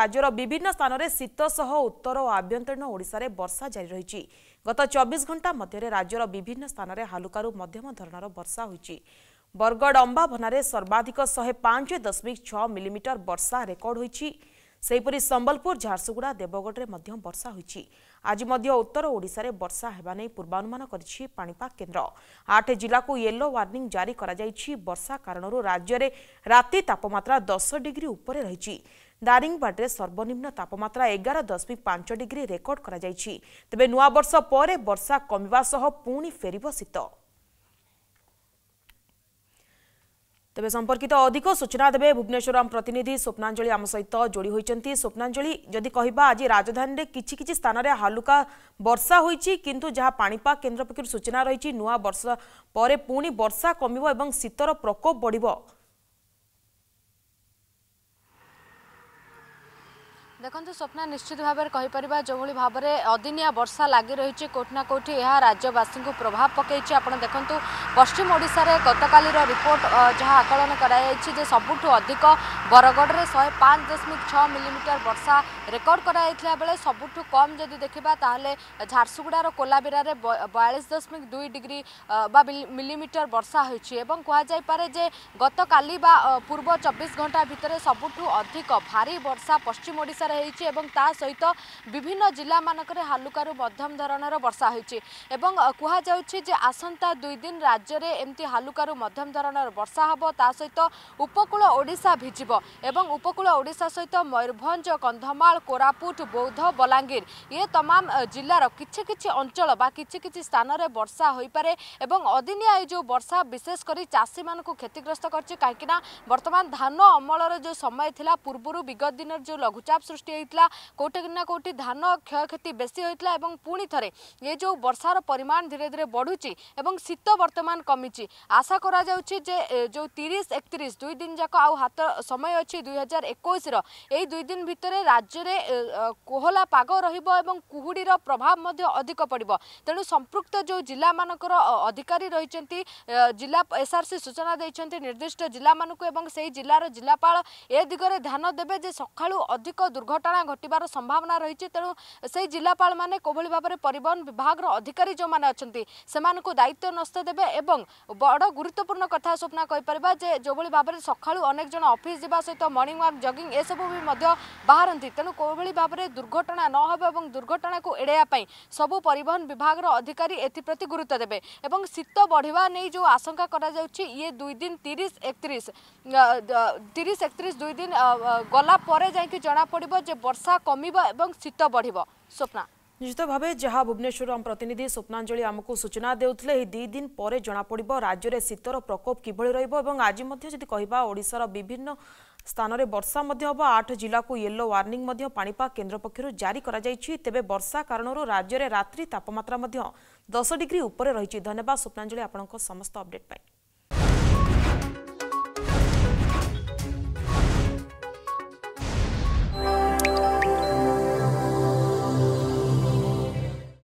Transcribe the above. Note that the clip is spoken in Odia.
ରାଜ୍ୟର ବିଭିନ୍ନ ସ୍ଥାନରେ ଶୀତ ସହ ଉତ୍ତର ଓ ଆଭ୍ୟନ୍ତରୀଣ ଓଡ଼ିଶାରେ ବର୍ଷା ଜାରି ରହିଛି ଗତ ଚବିଶ ଘଣ୍ଟା ମଧ୍ୟରେ ରାଜ୍ୟର ବିଭିନ୍ନ ସ୍ଥାନରେ ହାଲୁକାରୁ ମଧ୍ୟମ ଧରଣର ବର୍ଷା ହୋଇଛି ବରଗଡ଼ ଅମ୍ବାଭନାରେ ସର୍ବାଧିକ ଶହେ ପାଞ୍ଚ ଦଶମିକ ଛଅ ମିଲିମିଟର ବର୍ଷା ରେକର୍ଡ ହୋଇଛି ସେହିପରି ସମ୍ବଲପୁର ଝାରସୁଗୁଡ଼ା ଦେବଗଡ଼ରେ ମଧ୍ୟ ବର୍ଷା ହୋଇଛି ଆଜି ମଧ୍ୟ ଉତ୍ତର ଓଡ଼ିଶାରେ ବର୍ଷା ହେବା ନେଇ ପୂର୍ବାନୁମାନ କରିଛି ପାଣିପାଗ କେନ୍ଦ୍ର ଆଠ ଜିଲ୍ଲାକୁ ୟେଲୋ ୱାର୍ଣ୍ଣିଂ ଜାରି କରାଯାଇଛି ବର୍ଷା କାରଣରୁ ରାଜ୍ୟରେ ରାତି ତାପମାତ୍ରା ଦଶ ଡିଗ୍ରୀ ଉପରେ ରହିଛି ଦାରିଙ୍ଗବାଡ଼ରେ ସର୍ବନିମ୍ନ ତାପମାତ୍ରା ଏଗାର ଦଶମିକ ପାଞ୍ଚ ଡିଗ୍ରୀ ରେକର୍ଡ କରାଯାଇଛି ତେବେ ନୂଆବର୍ଷ ପରେ ବର୍ଷା କମିବା ସହ ପୁଣି ଫେରିବ ଶୀତ ତେବେ ସମ୍ପର୍କିତ ଅଧିକ ସୂଚନା ଦେବେ ଭୁବନେଶ୍ୱର ଆମ ପ୍ରତିନିଧି ସ୍ୱପ୍ନାଞ୍ଜଳି ଆମ ସହିତ ଯୋଡ଼ି ହୋଇଛନ୍ତି ସ୍ୱପ୍ନାଞ୍ଜଳି ଯଦି କହିବା ଆଜି ରାଜଧାନୀରେ କିଛି କିଛି ସ୍ଥାନରେ ହାଲୁକା ବର୍ଷା ହୋଇଛି କିନ୍ତୁ ଯାହା ପାଣିପାଗ କେନ୍ଦ୍ର ପକ୍ଷରୁ ସୂଚନା ରହିଛି ନୂଆ ବର୍ଷ ପରେ ପୁଣି ବର୍ଷା କମିବ ଏବଂ ଶୀତର ପ୍ରକୋପ ବଢ଼ିବ ଦେଖନ୍ତୁ ସ୍ୱପ୍ନା ନିଶ୍ଚିତ ଭାବରେ କହିପାରିବା ଯେଉଁଭଳି ଭାବରେ ଅଦିନିଆ ବର୍ଷା ଲାଗି ରହିଛି କେଉଁଠି ନା କେଉଁଠି ଏହା ରାଜ୍ୟବାସୀଙ୍କୁ ପ୍ରଭାବ ପକାଇଛି ଆପଣ ଦେଖନ୍ତୁ ପଶ୍ଚିମ ଓଡ଼ିଶାରେ ଗତକାଲିର ରିପୋର୍ଟ ଯାହା ଆକଳନ କରାଯାଇଛି ଯେ ସବୁଠୁ ଅଧିକ ବରଗଡ଼ରେ ଶହେ ପାଞ୍ଚ ଦଶମିକ ଛଅ ମିଲିମିଟର ବର୍ଷା ରେକର୍ଡ଼ କରାଯାଇଥିଲା ବେଳେ ସବୁଠୁ କମ୍ ଯଦି ଦେଖିବା ତାହେଲେ ଝାରସୁଗୁଡ଼ାର କୋଲାବିରାରେ ବୟାଳିଶ ଦଶମିକ ଦୁଇ ଡିଗ୍ରୀ ବା ମିଲିମିଟର ବର୍ଷା ହୋଇଛି ଏବଂ କୁହାଯାଇପାରେ ଯେ ଗତକାଲି ବା ପୂର୍ବ ଚବିଶ ଘଣ୍ଟା ଭିତରେ ସବୁଠୁ ଅଧିକ ଭାରୀ ବର୍ଷା ପଶ୍ଚିମ ଓଡ଼ିଶାରେ ହୋଇଛି ଏବଂ ତା ସହିତ ବିଭିନ୍ନ ଜିଲ୍ଲାମାନଙ୍କରେ ହାଲୁକାରୁ ମଧ୍ୟମ ଧରଣର ବର୍ଷା ହୋଇଛି ଏବଂ କୁହାଯାଉଛି ଯେ ଆସନ୍ତା ଦୁଇ ଦିନ ରାଜ୍ୟରେ ଏମିତି ହାଲୁକାରୁ ମଧ୍ୟମ ଧରଣର ବର୍ଷା ହେବ ତା ସହିତ ଉପକୂଳ ଓଡ଼ିଶା ଭିଜିବ ଏବଂ ଉପକୂଳ ଓଡ଼ିଶା ସହିତ ମୟୂରଭଞ୍ଜ କନ୍ଧମାଳ କୋରାପୁଟ ବୌଦ୍ଧ ବଲାଙ୍ଗୀର ଏ ତମାମ ଜିଲ୍ଲାର କିଛି କିଛି ଅଞ୍ଚଳ ବା କିଛି କିଛି ସ୍ଥାନରେ ବର୍ଷା ହୋଇପାରେ ଏବଂ ଅଦିନିଆ ଏ ଯେଉଁ ବର୍ଷା ବିଶେଷ କରି ଚାଷୀମାନଙ୍କୁ କ୍ଷତିଗ୍ରସ୍ତ କରିଛି କାହିଁକିନା ବର୍ତ୍ତମାନ ଧାନ ଅମଳର ଯେଉଁ ସମୟ ଥିଲା ପୂର୍ବରୁ ବିଗତ ଦିନରେ ଯେଉଁ ଲଘୁଚାପ ସୃଷ୍ଟି ସୃଷ୍ଟି ହେଇଥିଲା କେଉଁଠି ନା କେଉଁଠି ଧାନ କ୍ଷୟକ୍ଷତି ବେଶୀ ହୋଇଥିଲା ଏବଂ ପୁଣି ଥରେ ଏ ଯେଉଁ ବର୍ଷାର ପରିମାଣ ଧୀରେ ଧୀରେ ବଢ଼ୁଛି ଏବଂ ଶୀତ ବର୍ତ୍ତମାନ କମିଛି ଆଶା କରାଯାଉଛି ଯେ ଯେଉଁ ତିରିଶ ଏକତିରିଶ ଦୁଇ ଦିନ ଯାକ ଆଉ ହାତ ସମୟ ଅଛି ଦୁଇ ହଜାର ଏକୋଇଶର ଏଇ ଦୁଇ ଦିନ ଭିତରେ ରାଜ୍ୟରେ କୋହଲା ପାଗ ରହିବ ଏବଂ କୁହୁଡ଼ିର ପ୍ରଭାବ ମଧ୍ୟ ଅଧିକ ପଡ଼ିବ ତେଣୁ ସମ୍ପୃକ୍ତ ଯେଉଁ ଜିଲ୍ଲାମାନଙ୍କର ଅଧିକାରୀ ରହିଛନ୍ତି ଜିଲ୍ଲା ଏସ୍ଆର୍ସି ସୂଚନା ଦେଇଛନ୍ତି ନିର୍ଦ୍ଦିଷ୍ଟ ଜିଲ୍ଲାମାନଙ୍କୁ ଏବଂ ସେହି ଜିଲ୍ଲାର ଜିଲ୍ଲାପାଳ ଏ ଦିଗରେ ଧ୍ୟାନ ଦେବେ ଯେ ସକାଳୁ ଅଧିକ ଦୁର୍ଘ ଦୁର୍ଘଟଣା ଘଟିବାର ସମ୍ଭାବନା ରହିଛି ତେଣୁ ସେହି ଜିଲ୍ଲାପାଳମାନେ କୋଭଳି ଭାବରେ ପରିବହନ ବିଭାଗର ଅଧିକାରୀ ଯେଉଁମାନେ ଅଛନ୍ତି ସେମାନଙ୍କୁ ଦାୟିତ୍ୱ ନଷ୍ଟ ଦେବେ ଏବଂ ବଡ଼ ଗୁରୁତ୍ୱପୂର୍ଣ୍ଣ କଥା ସ୍ୱପ୍ନା କହିପାରିବା ଯେ ଯେଉଁଭଳି ଭାବରେ ସକାଳୁ ଅନେକ ଜଣ ଅଫିସ୍ ଯିବା ସହିତ ମର୍ଣ୍ଣିଂ ୱାକ୍ ଜଗିଂ ଏସବୁ ବି ମଧ୍ୟ ବାହାରନ୍ତି ତେଣୁ କେଉଁଭଳି ଭାବରେ ଦୁର୍ଘଟଣା ନ ହେବ ଏବଂ ଦୁର୍ଘଟଣାକୁ ଏଡ଼ାଇବା ପାଇଁ ସବୁ ପରିବହନ ବିଭାଗର ଅଧିକାରୀ ଏଥିପ୍ରତି ଗୁରୁତ୍ୱ ଦେବେ ଏବଂ ଶୀତ ବଢ଼ିବା ନେଇ ଯେଉଁ ଆଶଙ୍କା କରାଯାଉଛି ଇଏ ଦୁଇ ଦିନ ତିରିଶ ଏକତିରିଶ ତିରିଶ ଏକତିରିଶ ଦୁଇ ଦିନ ଗଲା ପରେ ଯାଇକି ଜଣାପଡ଼ିବ ହେବ ଯେ ବର୍ଷା କମିବ ଏବଂ ଶୀତ ବଢିବ ସ୍ୱପ୍ନା ନିଶ୍ଚିତ ଭାବେ ଯାହା ଭୁବନେଶ୍ୱର ପ୍ରତିନିଧି ସ୍ୱପ୍ନାଞ୍ଜଳି ଆମକୁ ସୂଚନା ଦେଉଥିଲେ ଏହି ଦୁଇ ଦିନ ପରେ ଜଣାପଡ଼ିବ ରାଜ୍ୟରେ ଶୀତର ପ୍ରକୋପ କିଭଳି ରହିବ ଏବଂ ଆଜି ମଧ୍ୟ ଯଦି କହିବା ଓଡ଼ିଶାର ବିଭିନ୍ନ ସ୍ଥାନରେ ବର୍ଷା ମଧ୍ୟ ହେବ ଆଠ ଜିଲ୍ଲାକୁ ୟେଲୋ ୱାର୍ଣ୍ଣିଂ ମଧ୍ୟ ପାଣିପାଗ କେନ୍ଦ୍ର ପକ୍ଷରୁ ଜାରି କରାଯାଇଛି ତେବେ ବର୍ଷା କାରଣରୁ ରାଜ୍ୟରେ ରାତ୍ରି ତାପମାତ୍ରା ମଧ୍ୟ ଦଶ ଡିଗ୍ରୀ ଉପରେ ରହିଛି ଧନ୍ୟବାଦ ସ୍ୱପ୍ନାଞ୍ଜଳି ଆପଣଙ୍କ ସମସ୍ତ ଅପଡେଟ୍ ପାଇଁ